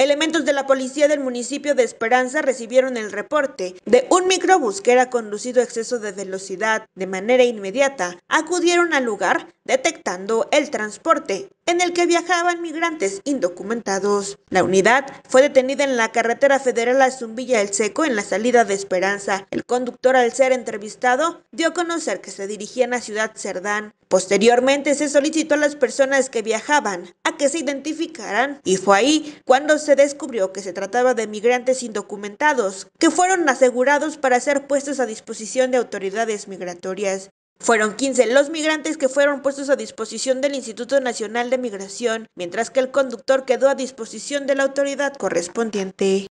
Elementos de la policía del municipio de Esperanza recibieron el reporte de un microbús que era conducido a exceso de velocidad. De manera inmediata, acudieron al lugar detectando el transporte en el que viajaban migrantes indocumentados. La unidad fue detenida en la carretera federal a Zumbilla El Seco en la salida de Esperanza. El conductor al ser entrevistado dio a conocer que se dirigían a Ciudad Cerdán. Posteriormente se solicitó a las personas que viajaban que se identificaran. Y fue ahí cuando se descubrió que se trataba de migrantes indocumentados, que fueron asegurados para ser puestos a disposición de autoridades migratorias. Fueron 15 los migrantes que fueron puestos a disposición del Instituto Nacional de Migración, mientras que el conductor quedó a disposición de la autoridad correspondiente.